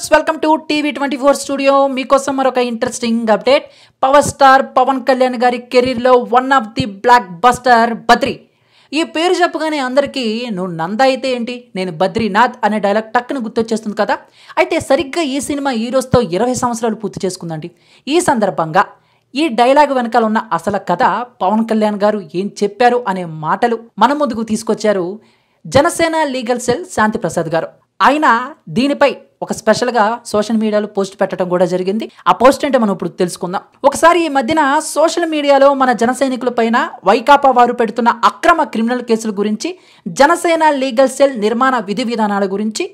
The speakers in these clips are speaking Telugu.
viewers welcome to TV twenty four studio మీకోసం మరొక interesting update power star Pawan Kalyan గారి కెరీర్లో one of the blockbuster Badri ఈ పేరు చెప్పగానే అందరికీ నువ్వు నంద అయితే ఏంటి నేను బద్రీనాథ్ అనే డైలాగ్ టక్కును గుర్తొచ్చేస్తుంది కదా అయితే సరిగ్గా ఈ సినిమా హీరోస్తో ఇరవై సంవత్సరాలు పూర్తి చేసుకుందండి ఈ సందర్భంగా ఈ డైలాగ్ వెనకాల ఉన్న అసలు కథ పవన్ కళ్యాణ్ గారు ఏం చెప్పారు అనే మాటలు మన ముందుకు తీసుకొచ్చారు జనసేన లీగల్ సెల్ శాంతి ప్రసాద్ గారు ఆయన దీనిపై ఒక స్పెషల్గా సోషల్ మీడియాలో పోస్ట్ పెట్టడం కూడా జరిగింది ఆ పోస్ట్ అంటే మనం ఇప్పుడు తెలుసుకుందాం ఒకసారి ఈ మధ్యన సోషల్ మీడియాలో మన జన పైన వైకాపా వారు పెడుతున్న అక్రమ క్రిమినల్ కేసుల గురించి జనసేన లీగల్ సెల్ నిర్మాణ విధి విధానాల గురించి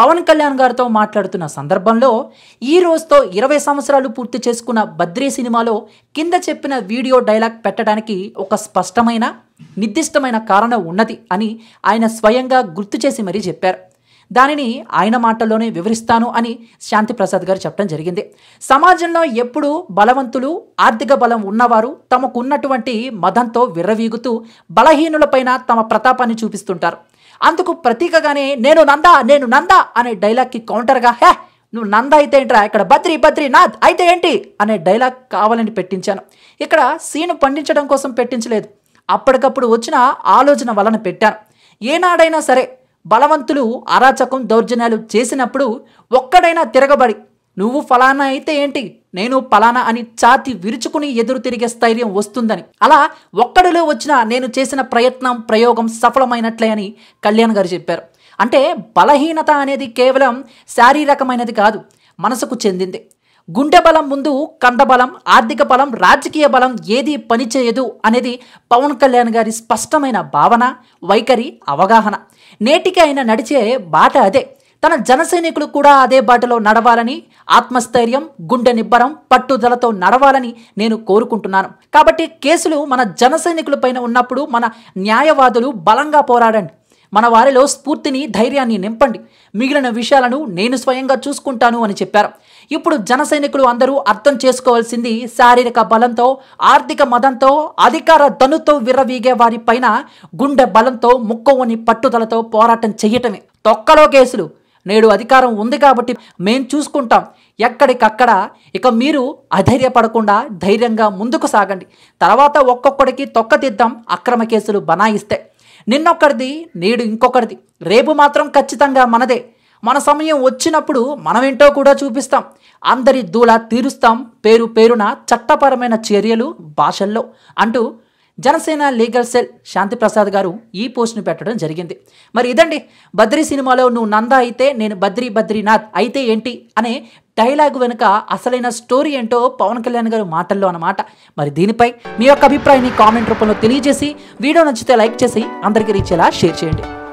పవన్ కళ్యాణ్ గారితో మాట్లాడుతున్న సందర్భంలో ఈ రోజుతో ఇరవై సంవత్సరాలు పూర్తి చేసుకున్న బద్రీ సినిమాలో కింద చెప్పిన వీడియో డైలాగ్ పెట్టడానికి ఒక స్పష్టమైన నిర్దిష్టమైన కారణం ఉన్నది అని ఆయన స్వయంగా గుర్తు చేసి మరీ చెప్పారు దానిని ఆయన మాటల్లోనే వివరిస్తాను అని శాంతిప్రసాద్ గారు చెప్పడం జరిగింది సమాజంలో ఎప్పుడు బలవంతులు ఆర్థిక బలం ఉన్నవారు తమకున్నటువంటి మదంతో విర్రవీగుతూ బలహీనులపైన తమ ప్రతాపాన్ని చూపిస్తుంటారు అందుకు ప్రతీకగానే నేను నందా నేను నందా అనే డైలాగ్కి కౌంటర్గా హే నువ్వు నంద అయితే ఏంట్రా ఇక్కడ బద్రి బద్రి నాథ్ అయితే ఏంటి అనే డైలాగ్ కావాలని పెట్టించాను ఇక్కడ సీను పండించడం కోసం పెట్టించలేదు అప్పటికప్పుడు వచ్చిన ఆలోచన వలన పెట్టాను ఏనాడైనా సరే బలవంతులు అరాచకం దౌర్జన్యాలు చేసినప్పుడు ఒక్కడైనా తిరగబడి నువ్వు ఫలానా అయితే ఏంటి నేను ఫలానా అని ఛాతి విరుచుకుని ఎదురు తిరిగే స్థైర్యం వస్తుందని అలా ఒక్కడిలో వచ్చిన నేను చేసిన ప్రయత్నం ప్రయోగం సఫలమైనట్లే అని కళ్యాణ్ గారు చెప్పారు అంటే బలహీనత అనేది కేవలం శారీరకమైనది కాదు మనసుకు చెందింది గుండె బలం ముందు కండబలం ఆర్థిక బలం రాజకీయ బలం ఏది పనిచేయదు అనేది పవన్ కళ్యాణ్ గారి స్పష్టమైన భావన వైఖరి అవగాహన నేటికి ఆయన నడిచే బాట అదే తన జనసైనికులు కూడా అదే బాటలో నడవాలని ఆత్మస్థైర్యం గుండె నిబ్బరం పట్టుదలతో నడవాలని నేను కోరుకుంటున్నాను కాబట్టి కేసులు మన జనసైనికుల పైన ఉన్నప్పుడు మన న్యాయవాదులు బలంగా పోరాడండి మన వారిలో స్ఫూర్తిని ధైర్యాన్ని నింపండి మిగిలిన విషయాలను నేను స్వయంగా చూసుకుంటాను అని చెప్పారు ఇప్పుడు జన సైనికులు అందరూ అర్థం చేసుకోవాల్సింది శారీరక బలంతో ఆర్థిక మదంతో అధికార ధనుతో విర్రవీగే వారి పైన గుండె బలంతో ముక్కవని పట్టుదలతో పోరాటం చెయ్యటమే తొక్కలో కేసులు నేడు అధికారం ఉంది కాబట్టి మేం చూసుకుంటాం ఎక్కడికక్కడ ఇక మీరు అధైర్యపడకుండా ధైర్యంగా ముందుకు సాగండి తర్వాత ఒక్కొక్కడికి తొక్కదిద్దాం అక్రమ కేసులు బనాయిస్తాయి నిన్నొక్కడిది నేడు ఇంకొకరిది రేపు మాత్రం ఖచ్చితంగా మనదే మన సమయం వచ్చినప్పుడు మనమేంటో కూడా చూపిస్తాం అందరి దూల తీరుస్తాం పేరు పేరున చట్టపరమైన చర్యలు భాషల్లో అంటూ జనసేన లీగల్ సెల్ శాంతిప్రసాద్ గారు ఈ పోస్ట్ని పెట్టడం జరిగింది మరి ఇదండి బద్రీ సినిమాలో నువ్వు నంద అయితే నేను బద్రీ బద్రీనాథ్ అయితే ఏంటి అనే డైలాగ్ వెనుక అసలైన స్టోరీ ఏంటో పవన్ కళ్యాణ్ గారు మాటల్లో అన్నమాట మరి దీనిపై మీ యొక్క అభిప్రాయాన్ని కామెంట్ రూపంలో తెలియజేసి వీడియో నచ్చితే లైక్ చేసి అందరికీ ఎలా షేర్ చేయండి